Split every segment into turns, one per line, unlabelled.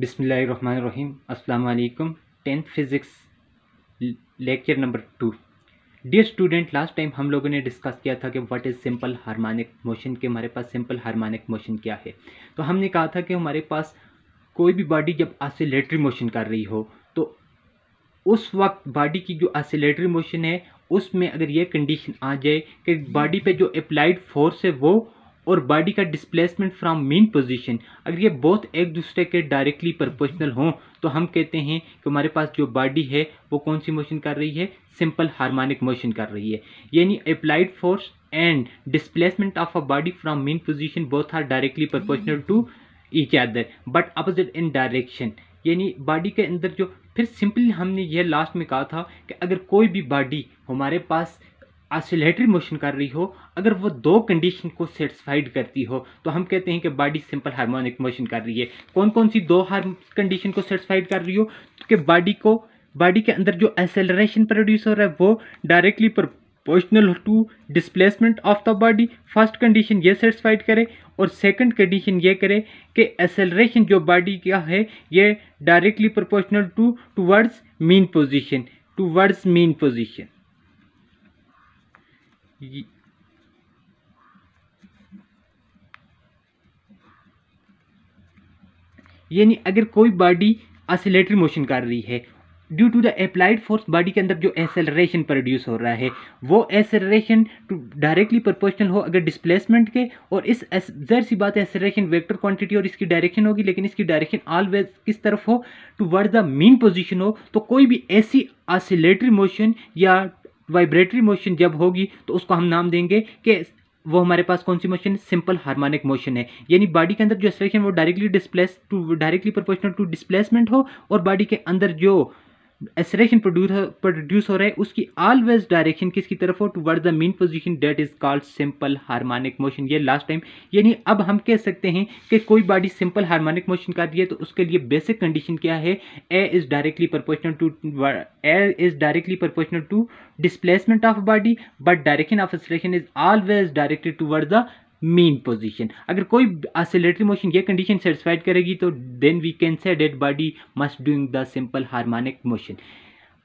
बिसमीम् अल्लाम tenth physics lecture number two dear student last time हम लोगों ने डिस्कस किया था कि what is simple harmonic motion के हमारे पास सिंपल हार्मोनिक मोशन क्या है तो हमने कहा था कि हमारे पास कोई भी बॉडी जब आसिलेटरी मोशन कर रही हो तो उस वक्त बॉडी की जो आसिलेटरी मोशन है उसमें अगर ये कंडीशन आ जाए कि बॉडी पर जो अप्लाइड फोर्स है वो और बॉडी का डिस्प्लेसमेंट फ्रॉम मेन पोजीशन अगर ये बहुत एक दूसरे के डायरेक्टली प्रोपोर्शनल हों तो हम कहते हैं कि हमारे पास जो बॉडी है वो कौन सी मोशन कर रही है सिंपल हार्मोनिक मोशन कर रही है यानी applied force and displacement of a body from mean position both are directly proportional to each other but opposite in direction यानी बॉडी के अंदर जो फिर सिंपली हमने यह लास्ट में कहा था कि अगर कोई भी बॉडी हमारे पास आसिलेटरी मोशन कर रही हो अगर वो दो कंडीशन को सेटिस्फाइड करती हो तो हम कहते हैं कि बॉडी सिंपल हार्मोनिक मोशन कर रही है कौन कौन सी दो हार कंडीशन को सेटिस्फाइड कर रही हो कि बॉडी को बॉडी के अंदर जो एसेलरेशन प्रोड्यूस हो रहा है वो directly proportional to displacement of the body first condition ये सेटिस्फाइड करे और सेकंड कंडीशन ये करे कि एसेलरेशन जो बॉडी का है ये directly proportional to towards mean position towards mean position यानी अगर कोई बॉडी असिलेटरी मोशन कर रही है due to the applied force body के अंदर जो एसेलरेशन प्रोड्यूस हो रहा है वो एसेलरेशन डायरेक्टली प्रोपोर्शनल हो अगर डिस्प्लेसमेंट के और इस जहर सी बात है एसेलरेशन वेक्टर क्वांटिटी और इसकी डायरेक्शन होगी लेकिन इसकी डायरेक्शन ऑलवेज किस तरफ हो toward the mean position हो तो कोई भी ऐसी ऑसिलेटरी मोशन या वाइब्रेटरी मोशन जब होगी तो उसको हम नाम देंगे कि वो हमारे पास कौन सी मोशन है सिंपल हार्मोनिक मोशन है यानी बॉडी के अंदर जो एक्सलेशन वो directly displace to directly proportional to displacement हो और बॉडी के अंदर जो एसरेशन प्रोड्यूस हो रहा है उसकी ऑलवेज डायरेक्शन किसकी तरफ हो toward the mean position that is called simple harmonic motion ये लास्ट टाइम यानी अब हम कह सकते हैं कि कोई बॉडी सिंपल हार्मोनिक मोशन कर रही है तो उसके लिए बेसिक कंडीशन क्या है a is directly proportional to a is directly proportional to displacement of body but direction of acceleration is always directed toward the mean position अगर कोई असिलेटरी मोशन ये कंडीशन सेटिस्फाइड करेगी तो then we can say that body must doing the simple harmonic motion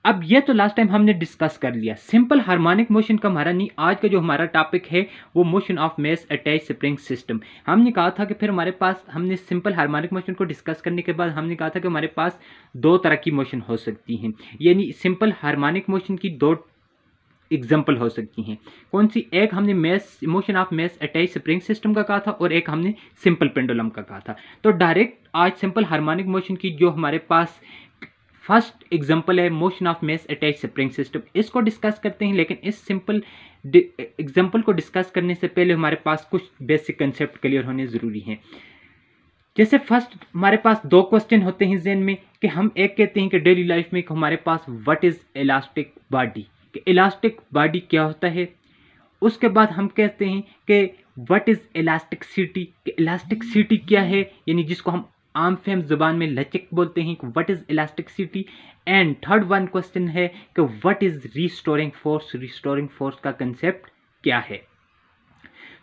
अब ये तो last time हमने discuss कर लिया सिंपल हार्मोनिक मोशन का हमारा नहीं आज का जो हमारा टॉपिक है वो motion of mass attach spring system हमने कहा था कि फिर हमारे पास हमने सिंपल हार्मोनिक मोशन को डिस्कस करने के बाद हमने कहा था कि हमारे पास दो तरह की मोशन हो सकती हैं यानी सिंपल हार्मोनिक मोशन की दो एग्जाम्पल हो सकती हैं कौन सी एक हमने mass motion of mass attach spring system का कहा था और एक हमने सिंपल पेंडुलम का कहा था तो डायरेक्ट आज सिंपल हार्मोनिक मोशन की जो हमारे पास फर्स्ट एग्जाम्पल है motion of mass attach spring system इसको डिस्कस करते हैं लेकिन इस सिंपल एग्जाम्पल को डिस्कस करने से पहले हमारे पास कुछ बेसिक कंसेप्ट क्लियर होने ज़रूरी हैं जैसे फर्स्ट हमारे पास दो क्वेश्चन होते हैं जेन में कि हम एक कहते हैं कि डेली लाइफ में हमारे पास व्हाट इज़ इलास्टिक बॉडी कि इलास्टिक बॉडी क्या होता है उसके बाद हम कहते हैं कि व्हाट इज़ इलास्टिक सिटी कि इलास्टिक सिटी क्या है यानी जिसको हम आम फेम जुबान में लचक बोलते हैं कि what is elasticity and third one question है कि what is restoring force restoring force का कंसेप्ट क्या है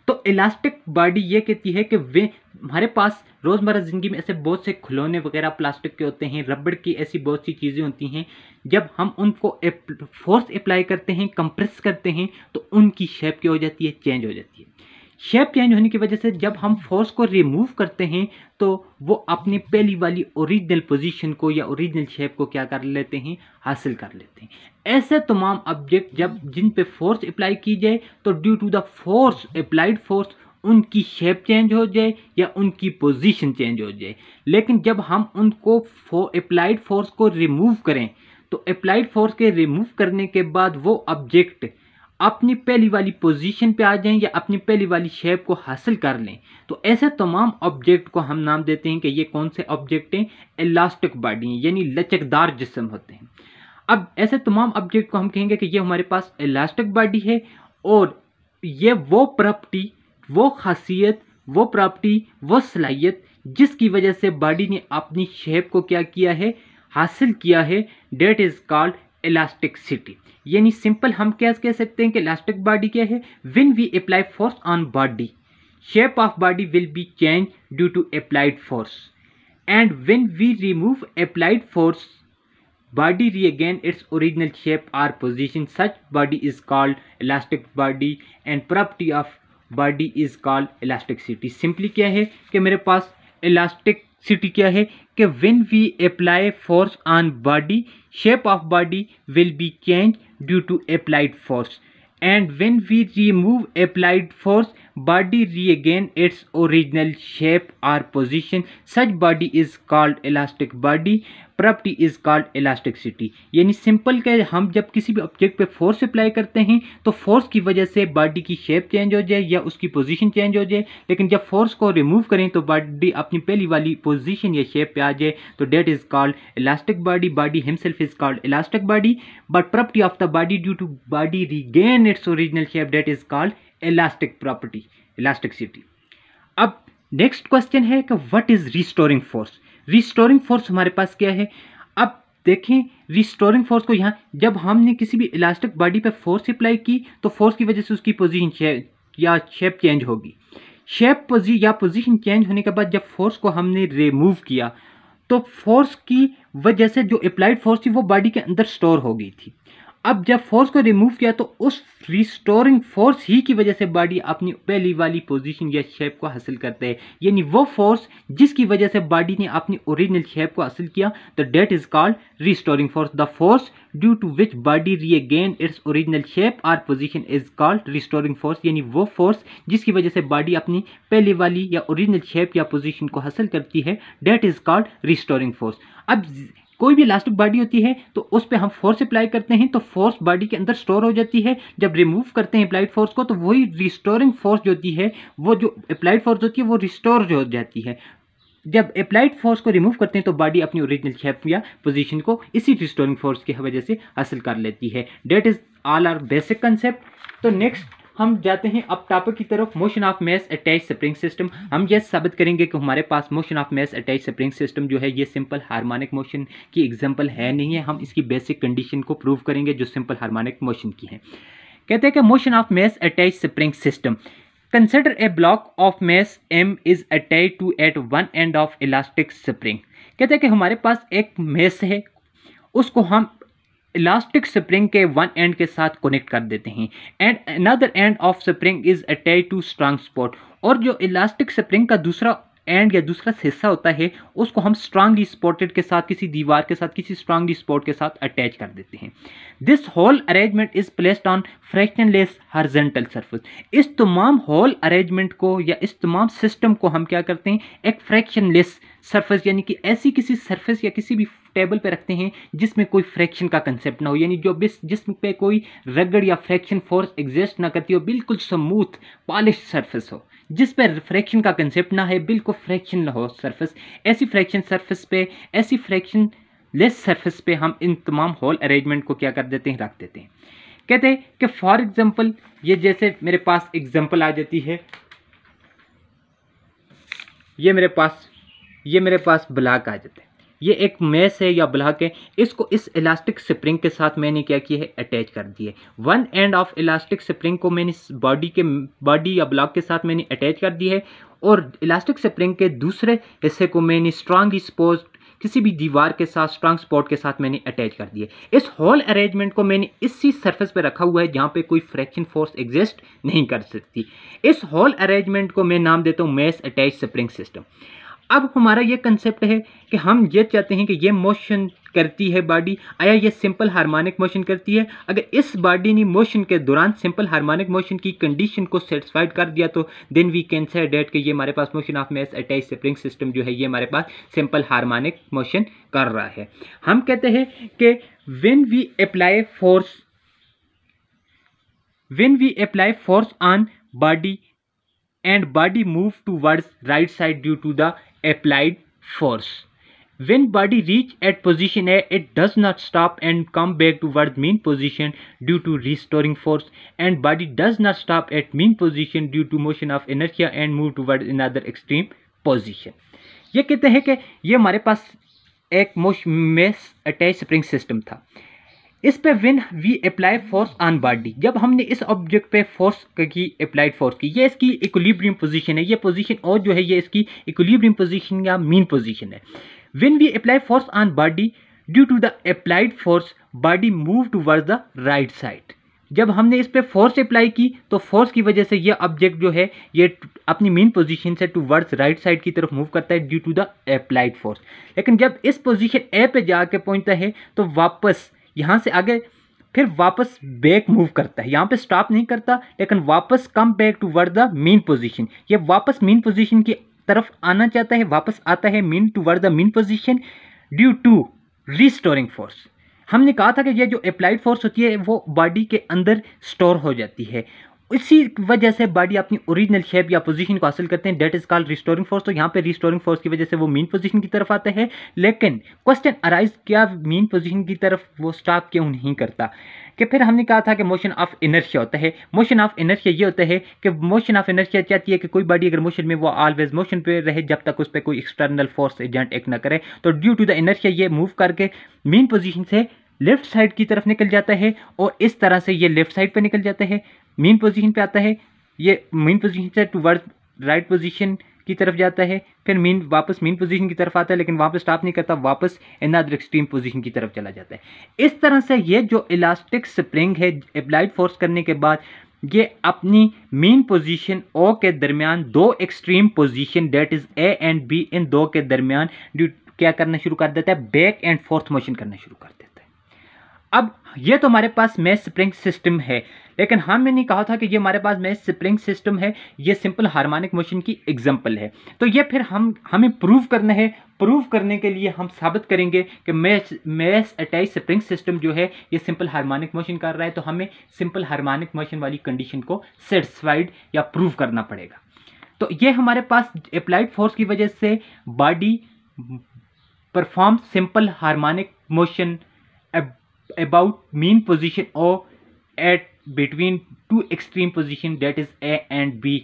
तो इलास्टिक बॉडी ये कहती है कि वे हमारे पास रोज़मर्रा ज़िंदगी में ऐसे बहुत से खिलौने वगैरह प्लास्टिक के होते हैं रबड़ की ऐसी बहुत सी चीज़ें होती हैं जब हम उनको फोर्स अप्लाई करते हैं कंप्रेस करते हैं तो उनकी शेप क्या हो जाती है चेंज हो जाती है शेप चेंज होने की वजह से जब हम फोर्स को रिमूव करते हैं तो वो अपनी पहली वाली ओरिजिनल पोजीशन को या ओरिजिनल शेप को क्या कर लेते हैं हासिल कर लेते हैं ऐसे तमाम ऑब्जेक्ट जब जिन पे फोर्स अप्लाई की जाए तो due to the force applied force उनकी शेप चेंज हो जाए या उनकी पोजीशन चेंज हो जाए लेकिन जब हम उनको अप्लाइड फोर्स को रिमूव करें तो अप्लाइड फोर्स के रिमूव करने के बाद वो ऑब्जेक्ट अपनी पहली वाली पोजीशन पे आ जाएं या अपनी पहली वाली शेप को हासिल कर लें तो ऐसे तमाम ऑब्जेक्ट को हम नाम देते हैं कि ये कौन से ऑब्जेक्ट हैं इलास्टिक बॉडी हैं यानी लचकदार जिसम होते हैं अब ऐसे तमाम ऑब्जेक्ट को हम कहेंगे कि ये हमारे पास इलास्टिक बॉडी है और ये वो प्रॉपर्टी वो खासियत वो प्रॉपर्टी वो सलाहियत जिसकी वजह से बॉडी ने अपनी शेप को क्या किया है हासिल किया है that is called elasticity यानी सिंपल हम क्या कह सकते हैं कि इलास्टिक बॉडी क्या है when we apply force on body shape of body will be change due to applied force and when we remove applied force body regain its original shape or position such body is called elastic body and property of body is called elasticity simply क्या है कि मेरे पास elastic elasticity क्या है कि when we apply force on body shape of body will be change due to applied force and when we remove applied force body regain its original shape or position such body is called elastic body property is called सिटी यानी simple के हम जब किसी भी object पे force apply करते हैं तो फोर्स की वजह से बॉडी की शेप चेंज हो जाए या उसकी पोजीशन चेंज हो जाए लेकिन जब फोर्स को रिमूव करें तो बॉडी अपनी पहली वाली पोजीशन या शेप पे आ जाए तो that is called elastic body body himself is called elastic body but property of the body due to body regain its original shape that is called property elasticity अब next question है कि what is restoring force restoring force हमारे पास क्या है अब देखें restoring force को यहाँ जब हमने किसी भी इलास्टिक बॉडी पर फोर्स अप्लाई की तो फोर्स की वजह से उसकी पोजिशन या शेप चेंज होगी शेप पोजी या पोजीशन चेंज होने के बाद जब फोर्स को हमने रिमूव किया तो फोर्स की वजह से जो अप्लाइड फोर्स थी वो बॉडी के अंदर स्टोर हो गई थी अब जब फोर्स को रिमूव किया तो उस रिस्टोरिंग फोर्स ही की वजह से बॉडी अपनी पहली वाली पोजीशन या शेप को हासिल करते हैं यानी वो फोर्स जिसकी वजह से बॉडी ने अपनी ओरिजिनल शेप को हासिल किया तो that is called restoring force the force due to which body regain its original shape or position is called restoring force यानी वो फोर्स जिसकी वजह से बॉडी अपनी पहली वाली या ओरिजिनल शेप या पोजिशन को हासिल करती है that is called restoring force अब कोई भी इलास्टिक बॉडी होती है तो उस पर हम फोर्स अप्लाई करते हैं तो फोर्स बॉडी के अंदर स्टोर हो जाती है जब रिमूव करते हैं अप्लाइड फोर्स को तो वही रिस्टोरिंग फोर्स जो होती है वो जो अप्लाइड फोर्स होती है वो रिस्टोर हो जाती है जब अप्लाइड फोर्स को रिमूव करते हैं तो बॉडी अपनी ओरिजिनल शेप या पोजीशन को इसी रिस्टोरिंग फोर्स की वजह से हासिल कर लेती है that is all our basic concept तो नेक्स्ट हम जाते हैं अब टॉपिक की तरफ motion of mass attach spring system हम यह साबित करेंगे कि हमारे पास motion of mass attach spring system जो है ये सिंपल हार्मोनिक मोशन की एग्जांपल है नहीं है हम इसकी बेसिक कंडीशन को प्रूव करेंगे जो सिंपल हार्मोनिक मोशन की है कहते हैं कि motion of mass attach spring system consider a block of mass M is attach to at one end of elastic spring कहते हैं कि हमारे पास एक मैस है उसको हम इलास्टिक स्प्रिंग के वन एंड के साथ कनेक्ट कर देते हैं and another end of spring is attach to strong spot और जो इलास्टिक स्प्रिंग का दूसरा एंड या दूसरा हिस्सा होता है उसको हम स्ट्रांगली स्पॉटेड के साथ किसी दीवार के साथ किसी स्ट्रांगली स्पोर्ट के साथ अटैच कर देते हैं this whole arrangement is placed on frictionless horizontal surface इस तमाम होल अरेंजमेंट को या इस तमाम सिस्टम को हम क्या करते हैं एक फ्रैक्शनलेस सरफेस यानी कि ऐसी किसी सरफेस या किसी भी टेबल पे रखते हैं जिसमें कोई फ्रैक्शन का कंसेप्ट ना हो यानी जो जिसम पे कोई रगड़ या फ्रैक्शन फोर्स एग्जिस्ट ना करती हो बिल्कुल स्मूथ पॉलिश सरफेस हो जिस पर फ्रैक्शन का कंसेप्ट ना है बिल्कुल फ्रैक्शन ना हो सरफेस ऐसी फ्रैक्शन सरफेस पे ऐसी फ्रैक्शन लेस सरफेस पे हम इन तमाम होल अरेंजमेंट को क्या कर देते हैं रख देते हैं कहते हैं कि फॉर एग्जांपल ये जैसे मेरे पास एग्जांपल आ जाती है ये मेरे पास ये मेरे पास ब्लॉक आ जाते हैं ये एक मेस है या ब्लॉक है इसको इस इलास्टिक स्प्रिंग के साथ मैंने क्या किया है अटैच कर दिए one end of elastic spring को मैंने बॉडी के बॉडी या ब्लॉक के साथ मैंने अटैच कर दी है और इलास्टिक स्प्रिंग के दूसरे हिस्से को मैंने स्ट्रांग स्पोज किसी भी दीवार के साथ स्ट्रांग स्पॉट के साथ मैंने अटैच कर दिए इस होल अरेंजमेंट को मैंने इसी सरफेस पे रखा हुआ है जहाँ पे कोई फ्रैक्शन फोर्स एग्जिस्ट नहीं कर सकती इस होल अरेंजमेंट को मैं नाम देता हूँ मैस अटैच स्प्रिंग सिस्टम अब हमारा ये कंसेप्ट है कि हम ये चाहते हैं कि ये मोशन करती है बॉडी आया ये सिंपल हार्मोनिक मोशन करती है अगर इस बॉडी ने मोशन के दौरान सिंपल हार्मोनिक मोशन की कंडीशन को सेटिस्फाइड कर दिया तो then we can say that कि ये हमारे पास motion of mass attach spring system जो है ये हमारे पास सिंपल हार्मोनिक मोशन कर रहा है हम कहते हैं कि when we apply force when we apply force on body and body move towards right side due to the applied force. When body reach at position A, it does not stop and come back toward mean position due to restoring force and body does not stop at mean position due to motion of inertia and move toward another extreme position. ये कहते हैं कि ये हमारे पास एक मोश में attach spring system था इस पे when we apply force on body जब हमने इस ऑब्जेक्ट पे फोर्स की अप्लाइड फोर्स की ये इसकी इक्विलिब्रियम पोजीशन है ये पोजीशन और जो है ये इसकी इक्विलिब्रियम पोजीशन या मीन पोजीशन है when we apply force on body due to the applied force body move toward the right side जब हमने इस पर फोर्स अप्लाई की तो फोर्स की वजह से यह ऑब्जेक्ट जो है ये अपनी मेन पोजीशन से टू वर्ड्स राइट साइड की तरफ मूव करता है due to the applied force लेकिन जब इस पोजीशन ए पे जाके पहुंचता है तो वापस यहाँ से आगे फिर वापस बैक मूव करता है यहाँ पे स्टॉप नहीं करता लेकिन वापस come back toward the mean position ये वापस मेन पोजीशन की तरफ आना चाहता है वापस आता है mean toward the mean position due to restoring force हमने कहा था कि ये जो अप्लाइड फोर्स होती है वो बॉडी के अंदर स्टोर हो जाती है इसी वजह से बॉडी अपनी ओरिजिनल शेप या पोजीशन को हासिल करते हैं that is called restoring force तो यहाँ पे रिस्टोरिंग फोर्स की वजह से वो मेन पोजीशन की तरफ आते हैं लेकिन क्वेश्चन अराइज क्या मेन पोजीशन की तरफ वो स्टॉप क्यों नहीं करता कि फिर हमने कहा था कि मोशन ऑफ इनर्शिया होता है मोशन ऑफ इनर्शिया ये होता है कि मोशन ऑफ इनर्शिया चाहती है कि कोई बॉडी अगर मोशन में वो ऑलवेज मोशन पे रहे जब तक उस पर कोई एक्सटर्नल फोर्स एजेंट एक ना करे तो ड्यू टू द इनर्शिया ये मूव करके मेन पोजीशन से लेफ्ट साइड की तरफ निकल जाता है और इस तरह से ये लेफ्ट साइड पर निकल जाता है मेन पोजीशन पे आता है ये मेन पोजीशन से टूवर्ड राइट पोजीशन की तरफ जाता है फिर मेन वापस मेन पोजीशन की तरफ आता है लेकिन वहाँ पर स्टाप नहीं करता वापस इन अदर एक्सट्रीम पोजीशन की तरफ चला जाता है इस तरह से ये जो इलास्टिक स्प्रिंग है अप्लाइड फोर्स करने के बाद ये अपनी मेन पोजीशन ओ के दरमियान दो extreme position that is A and B इन दो के दरमियान क्या करना शुरू कर देता है बैक एंड फोर्थ मोशन करना शुरू कर देता है अब ये तो हमारे पास मैच स्प्रिंग सिस्टम है लेकिन हमने नहीं कहा था कि ये हमारे पास मैच स्प्रिंग सिस्टम है ये सिंपल हार्मोनिक मोशन की एग्जांपल है तो ये फिर हम हमें प्रूव करना है प्रूव करने के लिए हम साबित करेंगे कि mass mass attach spring system जो है ये सिंपल हार्मोनिक मोशन कर रहा है तो हमें सिंपल हारमानिक मोशन वाली कंडीशन को सेटिस्फाइड या प्रूव करना पड़ेगा तो ये हमारे पास अप्लाइड फोर्स की वजह से body perform simple harmonic motion about mean position or at between two extreme position that is A and B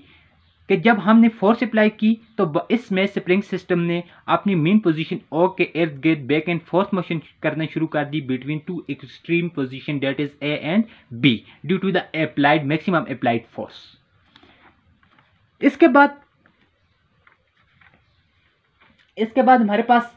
कि जब हमने फोर्स अप्लाई की तो इसमें स्प्रिंग सिस्टम ने अपनी मेन पोजीशन ओ के इर्द गिर्द बैक एंड फोर्स मोशन करना शुरू कर दी between two extreme position that is A and B due to the applied maximum applied force इसके बाद इसके बाद हमारे पास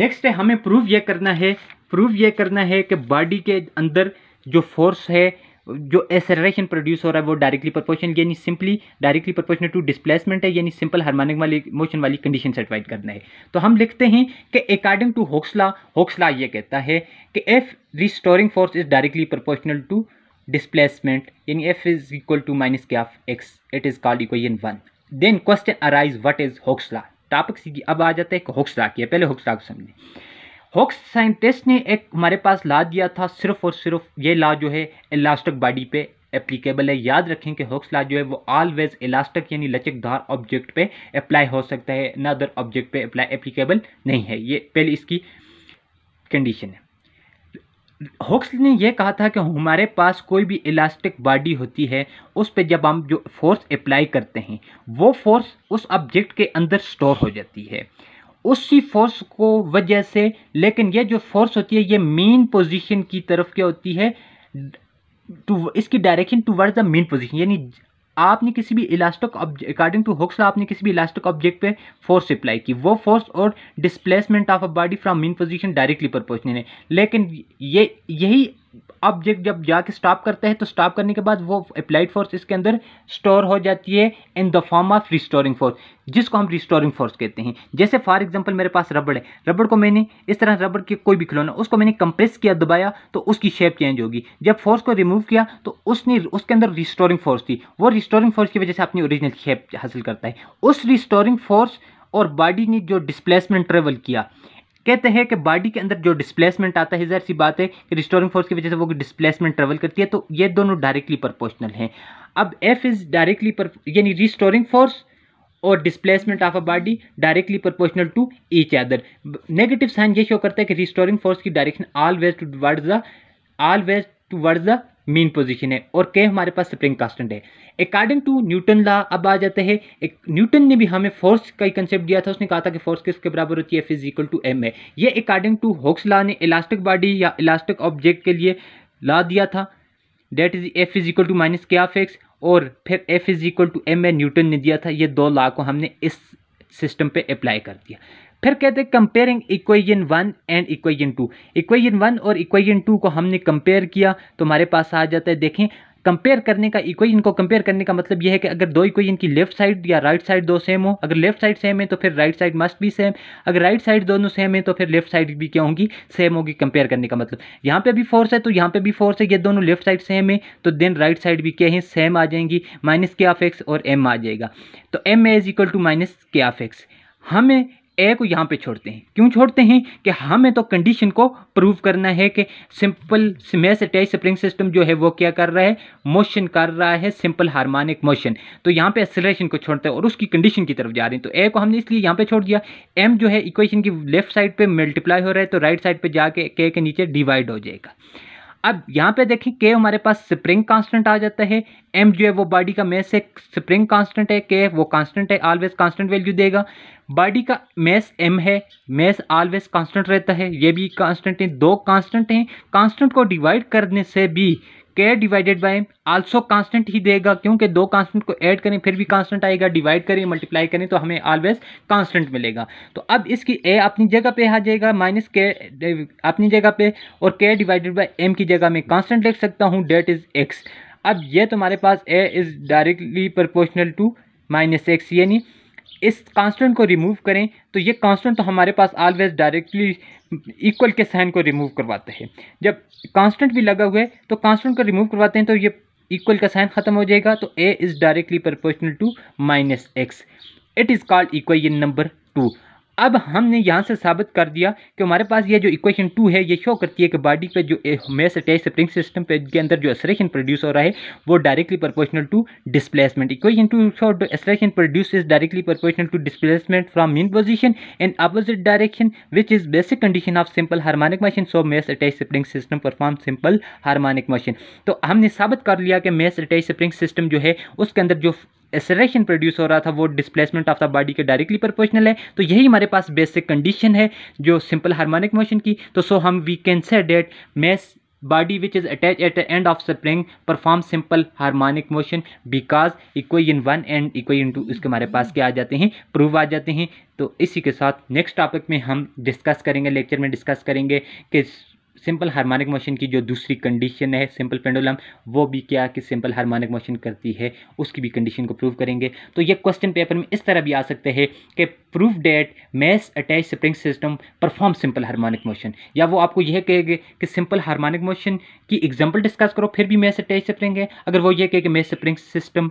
नेक्स्ट है हमें प्रूव यह करना है प्रूव यह करना है कि बॉडी के अंदर जो फोर्स है जो एसरेशन प्रोड्यूस हो रहा है वो डायरेक्टली प्रपोर्शन यानी simply directly proportional to displacement है यानी सिंपल हार्मोनिक वाली मोशन वाली कंडीशन सेटिफाइड करना है तो हम लिखते हैं कि अकॉर्डिंग टू होक्सला होक्सला ये कहता है कि F restoring force is directly proportional to displacement यानी F is equal to minus के of X it is called equation one then question arise what is Hooke's law topic सीखी अब आ जाता है एक हॉक्सरा की पहले होक्स को समझे होक्स साइंटिस्ट ने एक हमारे पास ला दिया था सिर्फ और सिर्फ ये ला जो है इलास्टिक बॉडी पे एप्लीकेबल है याद रखें कि होक्स ला जो है वो ऑलवेज इलास्टिक यानी लचकदार ऑब्जेक्ट पे अप्लाई हो सकता है अदर ऑब्जेक्ट पे अप्लाई एप्लीकेबल नहीं है ये पहले इसकी कंडीशन है होक्स ने यह कहा था कि हमारे पास कोई भी इलास्टिक बॉडी होती है उस पर जब हम जो फोर्स अप्लाई करते हैं वो फोर्स उस ऑब्जेक्ट के अंदर स्टोर हो जाती है उसी फोर्स को वजह से लेकिन ये जो फोर्स होती है ये मेन पोजीशन की तरफ क्या होती है टू इसकी direction towards the mean position यानी आपने किसी भी इलास्टिक अकॉर्डिंग टू हुक्स आपने किसी भी इलास्टिक ऑब्जेक्ट पे फोर्स अप्लाई की वो फोर्स और displacement of a body from mean position directly पर है लेकिन ये यही ऑब्जेक्ट जब जाके स्टॉप करता है तो स्टॉप करने के बाद वो अप्लाइड फोर्स इसके अंदर स्टोर हो जाती है in the form of restoring force जिसको हम रिस्टोरिंग फोर्स कहते हैं जैसे फॉर एग्जांपल मेरे पास रबड़ है रबड़ को मैंने इस तरह रबड़ के कोई भी खिलौना उसको मैंने कंप्रेस किया दबाया तो उसकी शेप चेंज होगी जब फोर्स को रिमूव किया तो उसने उसके अंदर रिस्टोरिंग फोर्स थी वो रिस्टोरिंग फोर्स की वजह से अपनी ओरिजिनल शेप हासिल करता है उस रिस्टोरिंग फोर्स और बॉडी ने जो डिस्प्लेसमेंट ट्रेवल किया कहते हैं कि बॉडी के अंदर जो डिस्प्लेसमेंट आता है जहर सी बात है कि रिस्टोरिंग फोर्स की वजह से वो डिस्प्लेसमेंट ट्रेवल करती है तो ये दोनों डायरेक्टली प्रपोर्शनल हैं अब एफ इज़ डायरेक्टली पर यानी रिस्टोरिंग फोर्स और displacement of a body directly proportional to each other negative sign ये शो करता है कि रिस्टोरिंग फोर्स की direction always towards the always towards the mean position है और के हमारे पास स्प्रिंग कांस्टेंट है अकॉर्डिंग टू न्यूटन ला अब आ जाते हैं एक न्यूटन ने भी हमें फोर्स का ही कंसेप्ट दिया था उसने कहा था कि फोर्स किसके बराबर होती है F is equal to M है ये अकॉर्डिंग टू होक्स ला ने इलास्टिक बॉडी या इलास्टिक ऑब्जेक्ट के लिए ला दिया था that is F is equal to minus के ऑफ एक्स और फिर F is equal to M A Newton ने दिया था ये दो ला को हमने इस सिस्टम पे अप्लाई कर दिया फिर कहते हैं comparing equation one and equation two equation one और इक्वेजन टू को हमने कंपेयर किया तो हमारे पास आ जाता है देखें कंपेयर करने का इक्वेजन को कंपेयर करने का मतलब यह है कि अगर दो इक्वेजन की लेफ्ट साइड या राइट साइड दो सेम हो अगर लेफ्ट साइड सेम है तो फिर राइट साइड मस्ट भी सेम अगर राइट साइड दोनों सेम है तो फिर लेफ्ट साइड भी क्या होंगी सेम होगी कंपेयर करने का मतलब यहाँ पे भी फोर्स है तो यहाँ पे भी फोर्स है ये दोनों लेफ्ट साइड सेम है तो देन राइट साइड भी क्या है सेम आ जाएंगी माइनस के ऑफ एक्स और एम आ जाएगा तो m a is equal to minus के ऑफ एक्स हमें ए को यहाँ पे छोड़ते हैं क्यों छोड़ते हैं कि हमें तो कंडीशन को प्रूव करना है कि simple mass attach spring system जो है वो क्या कर रहा है मोशन कर रहा है सिंपल हारमोनिक मोशन तो यहाँ पे एक्सेलरेशन को छोड़ते हैं और उसकी कंडीशन की तरफ जा रहे हैं तो ए को हमने इसलिए यहाँ पे छोड़ दिया एम जो है इक्वेशन की लेफ्ट साइड पर मल्टीप्लाई हो रहा है तो राइट साइड पर जाके के के नीचे डिवाइड हो जाएगा अब यहाँ पे देखें के हमारे पास स्प्रिंग कांस्टेंट आ जाता है एम जो है वो बॉडी का मेस है स्प्रिंग कांस्टेंट है के वो कांस्टेंट है ऑलवेज कांस्टेंट वैल्यू देगा बॉडी का मेस एम है मैस ऑलवेज कांस्टेंट रहता है ये भी कांस्टेंट है दो कांस्टेंट हैं कांस्टेंट को डिवाइड करने से भी k divided by also constant ही देगा क्योंकि दो कांस्टेंट को ऐड करें फिर भी कांस्टेंट आएगा डिवाइड करें मल्टीप्लाई करें तो हमें ऑलवेज कांस्टेंट मिलेगा तो अब इसकी ए अपनी जगह पे आ जाएगा माइनस के अपनी जगह पे और के डिवाइडेड बाय एम की जगह मैं कांस्टेंट लिख सकता हूँ डेट इज़ एक्स अब ये तुम्हारे पास a is directly proportional to minus x यानी इस कांस्टेंट को रिमूव करें तो ये कांस्टेंट तो हमारे पास ऑलवेज डायरेक्टली इक्वल के साइन को रिमूव करवाते हैं जब कांस्टेंट भी लगा हुआ है तो कांस्टेंट को रिमूव करवाते हैं तो ये इक्वल का साइन खत्म हो जाएगा तो a is directly proportional to minus x it is called equal ये नंबर टू अब हमने यहाँ से साबित कर दिया कि हमारे पास ये जो इक्वेशन टू है ये शो करती है कि बॉडी पे जो मेस अटैच स्प्रिंग सिस्टम पे के अंदर जो एसरेशन प्रोड्यूस हो रहा है वो directly proportional to displacement equation two show acceleration produce is directly proportional to displacement from mean position in opposite direction which is basic condition of simple harmonic machine so mass attach spring system perform simple harmonic machine तो हमने साबित कर लिया कि mess attach spring system जो है उसके अंदर जो एसरेशन प्रोड्यूस हो रहा था वो डिस्प्लेसमेंट ऑफ द बॉडी के डायरेक्टली प्रोपोर्शनल है तो यही हमारे पास बेसिक कंडीशन है जो सिंपल हार्मोनिक मोशन की तो सो हम we can say that mass body which is attach at the end of spring perform simple simple motion because equal in one and equal in two इसके हमारे पास क्या आ जाते हैं प्रूव आ जाते हैं तो इसी के साथ नेक्स्ट टॉपिक में हम डिस्कस करेंगे लेक्चर में डिस्कस करेंगे कि सिंपल हार्मोनिक मोशन की जो दूसरी कंडीशन है सिंपल पेंडुलम वो भी क्या कि सिंपल हार्मोनिक मोशन करती है उसकी भी कंडीशन को प्रूव करेंगे तो ये क्वेश्चन पेपर में इस तरह भी आ सकते हैं कि prove that mass attach spring system perform simple harmonic motion या वो आपको यह कहेगा कि सिंपल हारमोनिक मोशन की एग्जाम्पल डिस्कस करो फिर भी मैस अटैच स्प्रिंग है अगर वो ये कहे कि मैस स्प्रिंग सिस्टम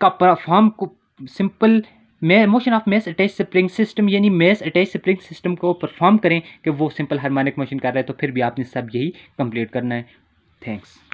का परफॉर्म को simple motion of mass attach spring system यानी मेस अटैच स्प्रिंग सिस्टम को परफॉर्म करें कि वो सिंपल हारमोनिक मोशन कर रहा है तो फिर भी आपने सब यही कंप्लीट करना है थैंक्स